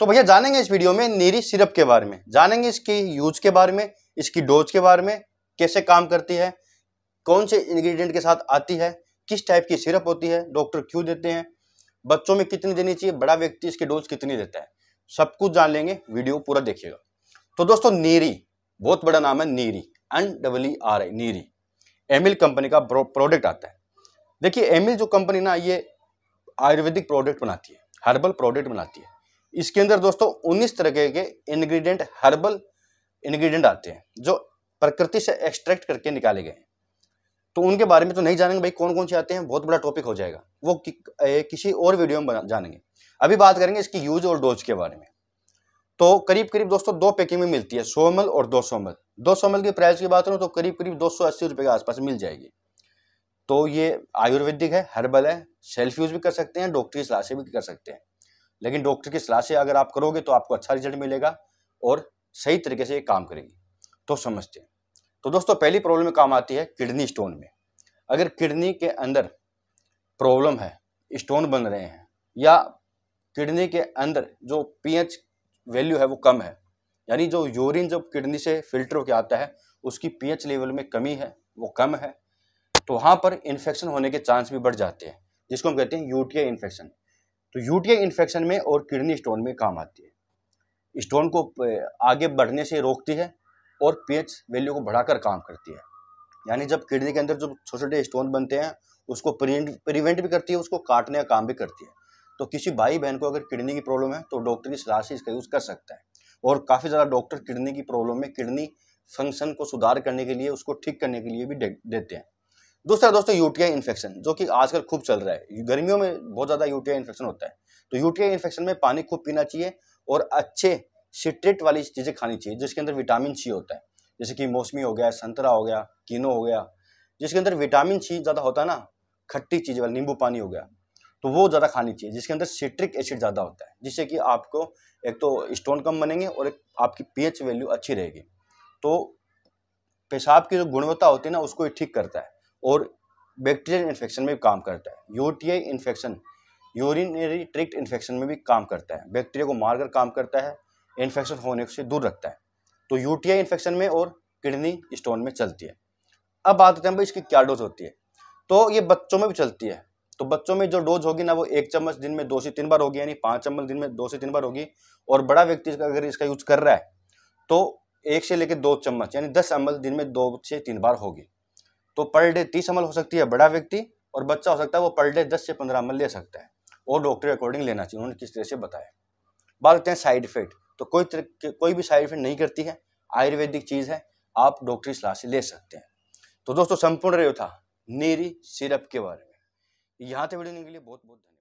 तो भैया जानेंगे इस वीडियो में नीरी सिरप के बारे में जानेंगे इसकी यूज के बारे में इसकी डोज के बारे में कैसे काम करती है कौन से इंग्रेडिएंट के साथ आती है किस टाइप की सिरप होती है डॉक्टर क्यों देते हैं बच्चों में कितनी देनी चाहिए बड़ा व्यक्ति इसकी डोज कितनी देता है सब कुछ जान लेंगे वीडियो पूरा देखिएगा तो दोस्तों नीरी बहुत बड़ा नाम है Neeri N W R I Neeri Aimil company का प्रोडक्ट आता है देखिए एमिल जो कंपनी ना ये आयुर्वेदिक प्रोडक्ट बनाती है हर्बल प्रोडक्ट बनाती है इसके अंदर दोस्तों 19 तरह के इंग्रेडिएंट हर्बल इंग्रेडिएंट आते हैं जो प्रकृति से एक्सट्रैक्ट करके निकाले गए तो उनके बारे में तो नहीं जानेंगे भाई कौन कौन से आते हैं बहुत बड़ा टॉपिक हो जाएगा वो कि, ए, किसी और वीडियो में जानेंगे अभी बात करेंगे इसकी यूज और डोज के बारे में तो करीब करीब दोस्तों दो पैकिंग में मिलती है सौ एम और दो सौ एम दो सौ एम की प्राइस की बात करूँ तो करीब करीब दो सौ अस्सी रुपए के आसपास मिल जाएगी तो ये आयुर्वेदिक है हर्बल है सेल्फ यूज भी कर सकते हैं डॉक्टरी सलाह से भी कर सकते हैं लेकिन डॉक्टर की सलाह से अगर आप करोगे तो आपको अच्छा रिजल्ट मिलेगा और सही तरीके से ये काम करेगी तो समझते हैं तो दोस्तों पहली प्रॉब्लम काम आती है किडनी स्टोन में अगर किडनी के अंदर प्रॉब्लम है स्टोन बन रहे हैं या किडनी के अंदर जो पीएच वैल्यू है वो कम है यानी जो यूरिन जब किडनी से फिल्टर होकर आता है उसकी पीएच लेवल में कमी है वो कम है तो वहाँ पर इन्फेक्शन होने के चांस भी बढ़ जाते हैं जिसको हम कहते हैं यूटीआई इन्फेक्शन तो यूटीआई इन्फेक्शन में और किडनी स्टोन में काम आती है स्टोन को आगे बढ़ने से रोकती है और पीएच वैल्यू को बढ़ाकर काम करती है यानी जब किडनी के अंदर जो छोटे छोटे स्टोन बनते हैं उसको प्रिवेंट भी करती है उसको काटने का काम भी करती है तो किसी भाई बहन को अगर किडनी की प्रॉब्लम है तो डॉक्टर की सलाह से इसका यूज़ कर सकता है और काफ़ी ज़्यादा डॉक्टर किडनी की प्रॉब्लम में किडनी फंक्शन को सुधार करने के लिए उसको ठीक करने के लिए भी देते हैं दूसरा दोस्तों यूटीआई इन्फेक्शन जो कि आजकल खूब चल रहा है गर्मियों में बहुत ज़्यादा यूटीआई इन्फेक्शन होता है तो यूटीआई इन्फेक्शन में पानी खूब पीना चाहिए और अच्छे सिट्रेट वाली चीज़ें खानी चाहिए जिसके अंदर विटामिन सी होता है जैसे कि मौसमी हो गया संतरा हो गया कीनो हो गया जिसके अंदर विटामिन सी ज़्यादा होता है ना खट्टी चीज़ वाला नींबू पानी हो गया तो वो ज़्यादा खानी चाहिए जिसके अंदर सिट्रिक एसिड ज़्यादा होता है जिससे कि आपको एक तो स्टोन कम बनेंगे और एक आपकी पीएच वैल्यू अच्छी रहेगी तो पेशाब की जो गुणवत्ता होती है ना उसको ठीक करता है और बैक्टीरियल इन्फेक्शन में भी काम करता है UTI infection urinary tract infection में भी काम करता है बैक्टीरिया को मारकर काम करता है इन्फेक्शन होने से दूर रखता है तो यूटीआई इन्फेक्शन में और किडनी स्टोन में चलती है अब बात होते हैं भाई इसकी क्या डोज होती है तो ये बच्चों में भी चलती है तो बच्चों में जो डोज होगी ना वो एक चम्मच दिन में दो से तीन बार होगी यानी पाँच चम्मच दिन में दो से तीन बार होगी और बड़ा व्यक्ति अगर इसका यूज कर रहा है तो एक से लेकर दो चम्मच यानी दस एम दिन में दो से तीन बार होगी तो पर डे तीस अमल हो सकती है बड़ा व्यक्ति और बच्चा हो सकता है वो पर डे दस से पंद्रह अमल ले सकता है और डॉक्टर अकॉर्डिंग लेना चाहिए उन्होंने किस तरह से बताया बात करते हैं साइड इफेक्ट तो कोई कोई भी साइड इफेक्ट नहीं करती है आयुर्वेदिक चीज़ है आप डॉक्टरी सलाह से ले सकते हैं तो दोस्तों संपूर्ण रेव था नीरी सिरप के बारे में यहाँ तक वीडियो के लिए बहुत बहुत धन्यवाद